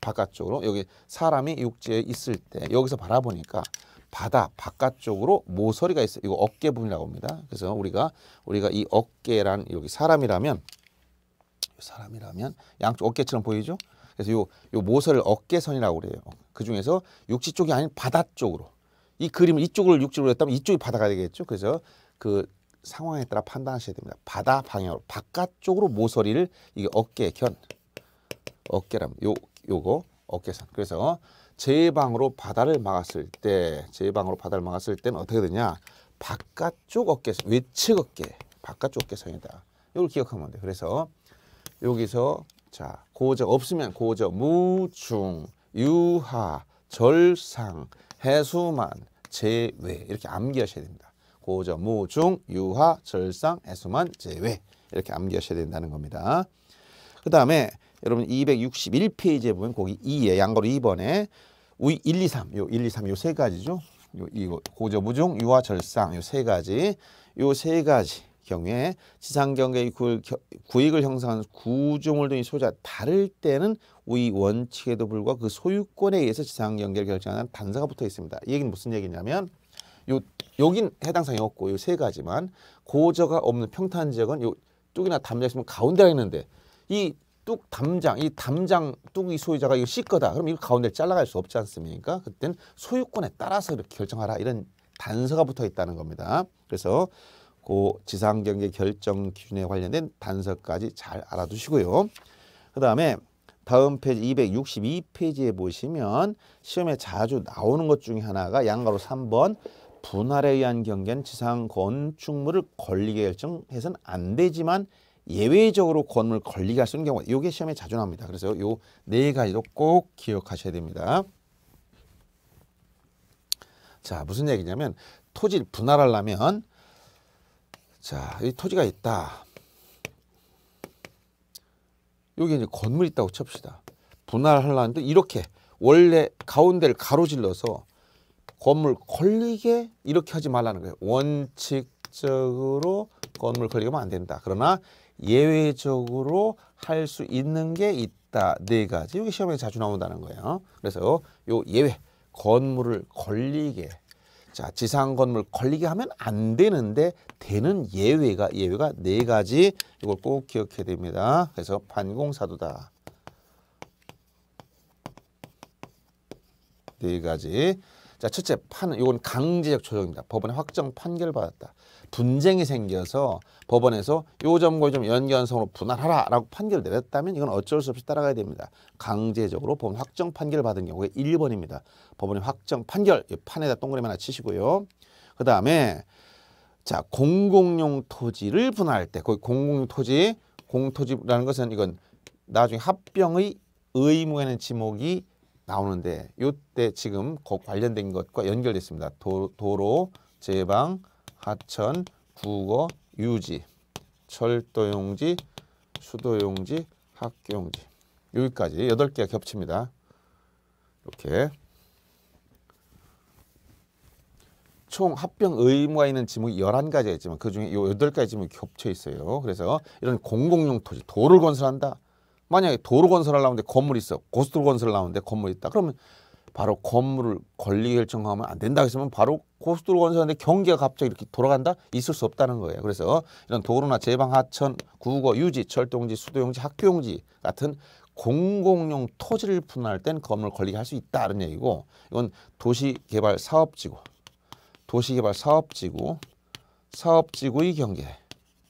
바깥쪽으로 여기 사람이 육지에 있을 때 여기서 바라보니까 바다 바깥쪽으로 모서리가 있어. 요 이거 어깨 부분이라고 합니다. 그래서 우리가 우리가 이 어깨란 여기 사람이라면 사람이라면 양쪽 어깨처럼 보이죠? 그래서 요 요 모서리를 어깨선이라고 그래요. 그 중에서 육지 쪽이 아닌 바다 쪽으로 이 그림을 이쪽을 육지로 했다면 이쪽이 바다가 되겠죠. 그래서 그 상황에 따라 판단하셔야 됩니다. 바다 방향으로 바깥쪽으로 모서리를 이게 어깨 견 어깨라면 요 요거 어깨선. 그래서 제방으로 바다를 막았을 때 제방으로 바다를 막았을 때는 어떻게 되냐 바깥쪽 어깨 외측 어깨 바깥쪽 어깨선이다 이걸 기억하면 돼 그래서 여기서 자 고저 없으면 고저 무중 유하 절상 해수만 제외 이렇게 암기하셔야 됩니다 고저 무중 유하 절상 해수만 제외 이렇게 암기하셔야 된다는 겁니다 그 다음에 여러분 261페이지에 보면 거기 2에 양거로 2번에 위 1, 2, 3, 요 1, 2, 3요세 가지죠. 요 이거 고저부종, 유화 절상 요 세 가지. 요 세 가지 경우에 지상 경계의 구익, 구익을 형성하는 구조물등이 소자 다를 때는 위 원칙에도 불구하고 그 소유권에 의해서 지상 경계를 결정하는 단서가 붙어 있습니다. 이 얘기는 무슨 얘기냐면 요 여긴 해당 사항이 없고 요 세 가지만 고저가 없는 평탄 지역은 요 쪽이나 담자 있으면 가운데가 있는데 이뚝 담장 이 담장 뚝 이 소유자가 이거 C 거다 그럼 이거 가운데를 잘라갈 수 없지 않습니까 그땐 소유권에 따라서 이렇게 결정하라 이런 단서가 붙어 있다는 겁니다 그래서 고 지상경제 결정 기준에 관련된 단서까지 잘 알아두시고요 그 다음에 다음 페이지 262페이지에 보시면 시험에 자주 나오는 것 중에 하나가 양가로 3번 분할에 의한 경계는 지상 건축물을 권리게 결정해서는 안 되지만 예외적으로 건물 권리가 쓰는 경우 이게 시험에 자주 나옵니다. 그래서 요 네 가지도 꼭 기억하셔야 됩니다. 자 무슨 얘기냐면 토지를 분할하려면 자이 토지가 있다. 여기 이제 건물 있다고 칩시다. 분할하려는데 이렇게 원래 가운데를 가로질러서 건물 걸리게 이렇게 하지 말라는 거예요. 원칙적으로 건물 걸리면 안 된다. 그러나 예외적으로 할 수 있는 게 있다. 네 가지. 이게 시험에 자주 나온다는 거예요. 그래서 요 예외 건물을 걸리게 자, 지상 건물 걸리게 하면 안 되는데 되는 예외가 예외가 네 가지 이걸 꼭 기억해야 됩니다. 그래서 반공사도다. 네 가지. 자, 첫째 판 이건 강제적 조정입니다. 법원의 확정 판결 받았다. 분쟁이 생겨서 법원에서 요 점과 좀 연관성으로 분할하라라고 판결을 내렸다면 이건 어쩔 수 없이 따라가야 됩니다. 강제적으로 법원 확정 판결을 받은 경우에 1번입니다. 법원의 확정 판결 판에다 동그라미 하나 치시고요. 그 다음에 자 공공용 토지를 분할할 때 거기 공공용 토지 공토지라는 것은 이건 나중에 합병의 의무에는 지목이 나오는데 요때 지금 관련된 것과 연결됐습니다. 도, 도로, 제방, 하천, 국어, 유지, 철도용지, 수도용지, 학교용지 여기까지 여덟 개가 겹칩니다. 이렇게 총 합병 의무가 있는 지목이 열한 가지가 있지만 그중에 이 가지 지목이 겹쳐 있어요. 그래서 이런 공공용 토지, 도를 건설한다. 만약에 도로 건설하려는데 건물이 있어. 고속도로 건설하려는데 건물이 있다. 그러면 바로 건물 을 권리 결정하면 안 된다 고 했으면 바로 고속도로 건설하는데 경기가 갑자기 이렇게 돌아간다? 있을 수 없다는 거예요. 그래서 이런 도로나 제방, 하천, 국어, 유지, 철도용지, 수도용지, 학교용지 같은 공공용 토지를 분할할 땐 건물 권리를 할수 있다는 얘기고 이건 도시개발 사업지구, 도시개발 사업지구, 사업지구의 경계,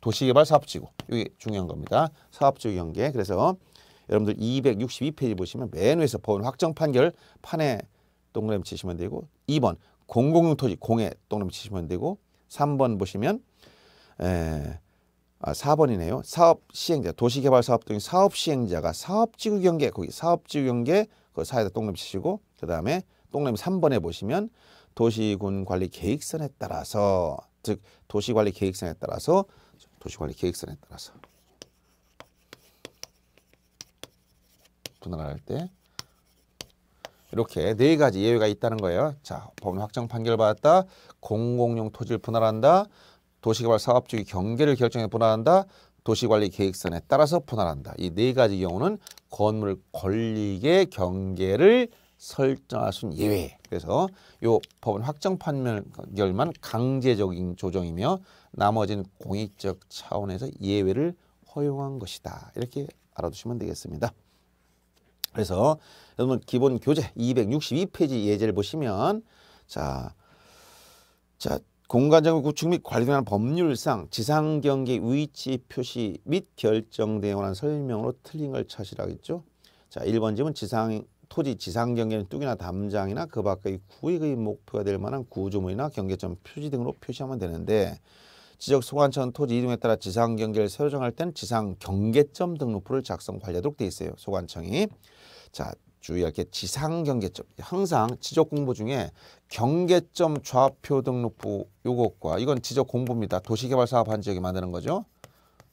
도시개발 사업지구 이게 중요한 겁니다. 사업지구 경계 그래서 여러분들 262페이지 보시면 맨 위에서 법원 확정 판결 판에 동그라미 치시면 되고 2번 공공용 토지 공에 동그라미 치시면 되고 3번 보시면 에, 아, 4번이네요. 사업 시행자 도시개발 사업 등 사업 시행자가 사업지구 경계 거기 사업지구 경계 그 사이에다 동그라미 치시고 그 다음에 동그라미 3번에 보시면 도시군 관리 계획선에 따라서 즉 도시관리 계획선에 따라서 도시관리 계획선에 따라서 분할할 때 이렇게 네 가지 예외가 있다는 거예요. 자, 법률 확정 판결 받았다. 공공용 토지를 분할한다. 도시개발 사업주의 경계를 결정해 분할한다. 도시관리 계획선에 따라서 분할한다. 이 네 가지 경우는 건물 권리계 경계를 설정할 수 있는 예외. 그래서 요 법은 확정 판결만 강제적인 조정이며 나머지는 공익적 차원에서 예외를 허용한 것이다. 이렇게 알아두시면 되겠습니다. 그래서 여러분 기본 교재 262페이지 예제를 보시면 자, 자 공간장의 구축 및 관리에 관한 법률상 지상경계 위치 표시 및 결정 대에 관한 설명으로 틀린 걸 찾으라겠죠. 자, 1번 지문 지상 토지 지상 경계는 뚝이나 담장이나 그 밖의 구획의 목표가 될 만한 구조물이나 경계점 표지 등으로 표시하면 되는데 지적 소관청 토지 이동에 따라 지상 경계를 새로 정할 땐 지상 경계점 등록부를 작성 관리하도록 돼 있어요. 소관청이 자, 주의할 게 지상 경계점. 항상 지적 공부 중에 경계점 좌표 등록부 요것과 이건 지적 공부입니다. 도시개발 사업한 지역에 만드는 거죠.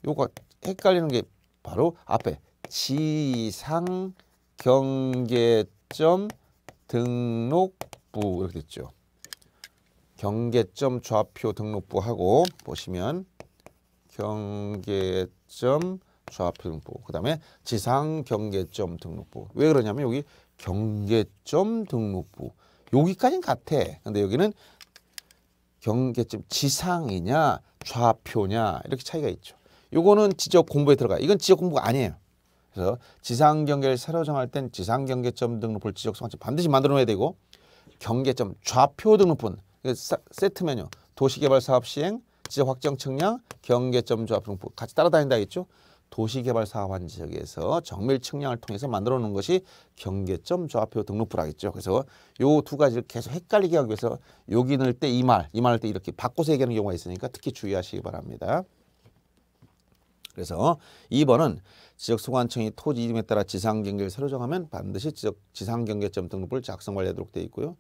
요거 헷갈리는 게 바로 앞에 지상 경계점 등록부 이렇게 됐죠. 경계점 좌표 등록부하고 보시면 경계점 좌표 등록부 그다음에 지상 경계점 등록부 왜 그러냐면 여기 경계점 등록부 여기까진 같아 근데 여기는 경계점 지상이냐 좌표냐 이렇게 차이가 있죠 요거는 지적 공부에 들어가 이건 지적 공부가 아니에요 그래서 지상 경계를 새로 정할 땐 지상 경계점 등록부 를 지적 성치 반드시 만들어 놓야 되고 경계점 좌표 등록부는 세트 메뉴 도시개발 사업 시행 지적 확정 측량 경계점 좌표 등록부 같이 따라다닌다 했죠 도시개발사업한 지역에서 정밀 측량을 통해서 만들어 놓은 것이 경계점 조합표 등록부라겠죠. 그래서 요 두 가지를 계속 헷갈리게 하기 위해서 여기 넣을 때 이 말, 이말할때 이렇게 바꿔서 얘기하는 경우가 있으니까 특히 주의하시기 바랍니다. 그래서 2번은 지역소관청이 토지 이름에 따라 지상경계를 새로 정하면 반드시 지역 지상경계점 등록부를 작성 관리하도록 되어 있고요.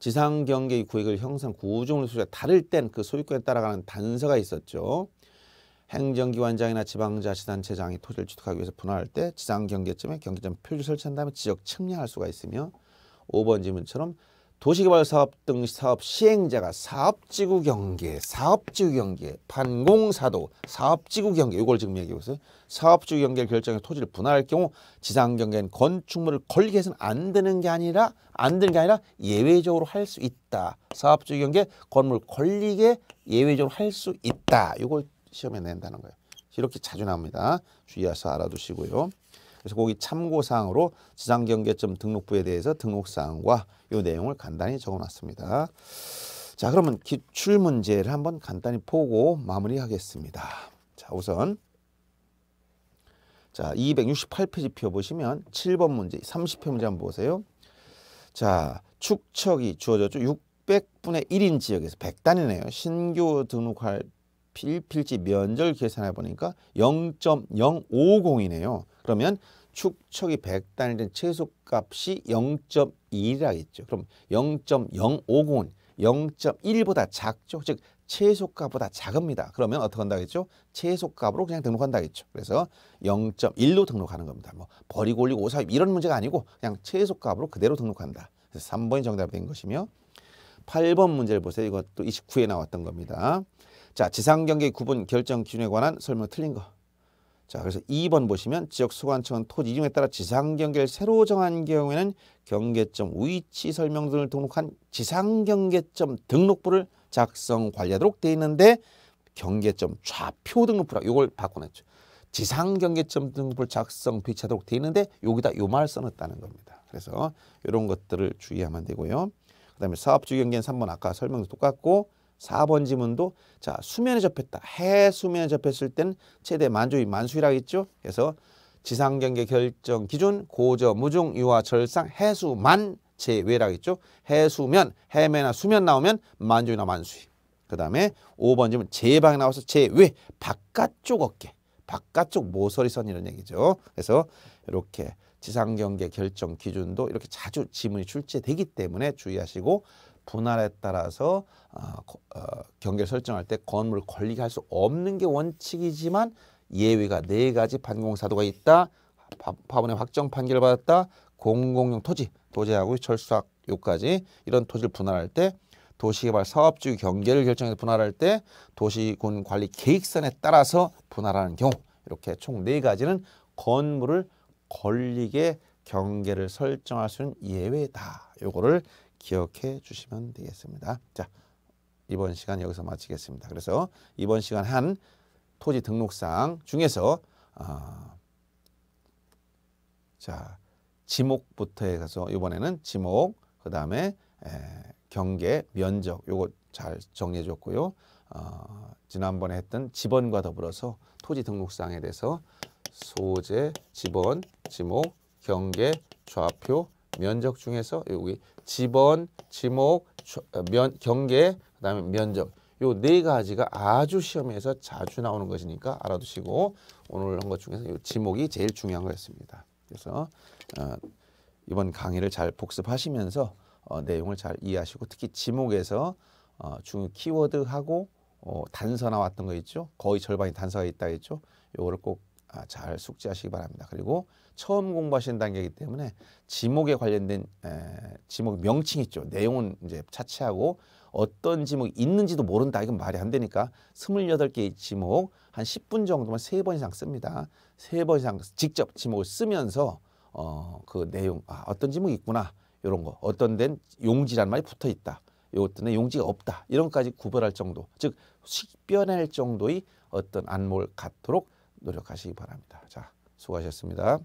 지상경계의 구획을 형성, 구조물수에 다를 땐 그 소유권에 따라가는 단서가 있었죠. 행정기관장이나 지방자치단체장이 토지를 취득하기 위해서 분할할 때 지상경계점에 경계점 표지 설치한 다음에 지역 측량할 수가 있으며 5번 지문처럼 도시개발 사업 등 사업 시행자가 사업지구 경계, 사업지구 경계, 판공사도, 사업지구 경계 이걸 지금 얘기하고 있어요. 사업지구 경계를 결정해 토지를 분할할 경우 지상 경계는 건축물을 걸리게 해서는 안 되는 게 아니라 안 되는 게 아니라 예외적으로 할 수 있다. 사업지구 경계 건물 걸리게 예외적으로 할 수 있다. 이걸 시험에 낸다는 거예요. 이렇게 자주 나옵니다. 주의해서 알아두시고요. 그래서 거기 참고사항으로 지상경계점 등록부에 대해서 등록사항과 이 내용을 간단히 적어놨습니다. 자 그러면 기출문제를 한번 간단히 보고 마무리하겠습니다. 자 우선 자 268페이지 펴 보시면 7번 문제 30회 문제 한번 보세요. 자 축척이 주어졌죠. 600분의 1인 지역에서 100단이네요. 신규 등록할 필필지 면적을 계산해 보니까 0.050이네요. 그러면 축척이 100단위 된 최소값이 0 1이라겠죠 그럼 0.050은 0.1보다 작죠. 즉 최소값보다 작습니다. 그러면 어떻게 한다겠죠? 최소값으로 그냥 등록한다겠죠. 그래서 0.1로 등록하는 겁니다. 뭐 버리고 올리고 오삽입 이런 문제가 아니고 그냥 최소값으로 그대로 등록한다. 그래서 3번이 정답이 된 것이며 8번 문제를 보세요. 이것도 29에 나왔던 겁니다. 자, 지상 경계 구분 결정 기준에 관한 설명 틀린 거. 자, 그래서 2번 보시면 지역 소관청은 토지 이용에 따라 지상 경계를 새로 정한 경우에는 경계점 위치 설명 등을 등록한 지상 경계점 등록부를 작성 관리하도록 돼 있는데 경계점 좌표 등록부라 요걸 바꿔놨죠. 지상 경계점 등록부를 작성 비치하도록 돼 있는데 여기다 요말을 써놨다는 겁니다. 그래서 이런 것들을 주의하면 되고요. 그다음에 사업주 경계는 3번 아까 설명도 똑같고 4번 지문도 자 수면에 접했다. 해 수면에 접했을 땐 최대 만조위 만수위라고 했죠. 그래서 지상경계 결정 기준 고저 무중 유화 절상 해수만 제외라고 했죠. 해수면 해매나 수면 나오면 만조위나 만수위. 그 다음에 5번 지문 제방 나와서 제외 바깥쪽 어깨 바깥쪽 모서리선 이런 얘기죠. 그래서 이렇게 지상경계 결정 기준도 이렇게 자주 지문이 출제되기 때문에 주의하시고 분할에 따라서 어, 어, 경계를 설정할 때 건물을 걸리할수 없는 게 원칙이지만 예외가 네 가지 반공사도가 있다. 파분의 확정 판결을 받았다. 공공용 토지, 도제하고 철수학 요까지 이런 토지를 분할할 때 도시개발 사업주 경계를 결정해서 분할할 때 도시군 관리 계획선에 따라서 분할하는 경우 이렇게 총 네 가지는 건물을 걸리게 경계를 설정할 수는 예외다. 요거를 기억해 주시면 되겠습니다. 자, 이번 시간 여기서 마치겠습니다. 그래서 이번 시간 한 토지 등록상 중에서 어, 자 지목부터 해서 이번에는 지목 그 다음에 경계 면적 요거 잘 정리해 줬고요. 어, 지난번에 했던 지번과 더불어서 토지 등록상에 대해서 소재, 지번, 지목, 경계, 좌표, 면적 중에서 여기 지번, 지목, 어, 면, 경계, 그다음에 면적 요 네 가지가 아주 시험에서 자주 나오는 것이니까 알아두시고 오늘 한 것 중에서 요 지목이 제일 중요한 거였습니다. 그래서 어, 이번 강의를 잘 복습하시면서 어, 내용을 잘 이해하시고 특히 지목에서 어, 중요 키워드하고 어, 단서 나왔던 거 있죠? 거의 절반이 단서가 있다 했죠? 요거를 꼭잘 아, 숙지하시기 바랍니다. 그리고 처음 공부하시는 단계이기 때문에 지목에 관련된 에, 지목 명칭 있죠. 내용은 이제 차치하고 어떤 지목이 있는지도 모른다. 이건 말이 안 되니까 스물여덟 개의 지목 한 십 분 정도만 세 번 이상 씁니다. 세 번 이상 직접 지목을 쓰면서 어, 그 내용, 아, 어떤 지목이 있구나. 이런 거. 어떤 데는 용지란 말이 붙어 있다. 이것들은 용지가 없다. 이런 것까지 구별할 정도. 즉, 식변할 정도의 어떤 안목을 갖도록 노력하시기 바랍니다. 자, 수고하셨습니다.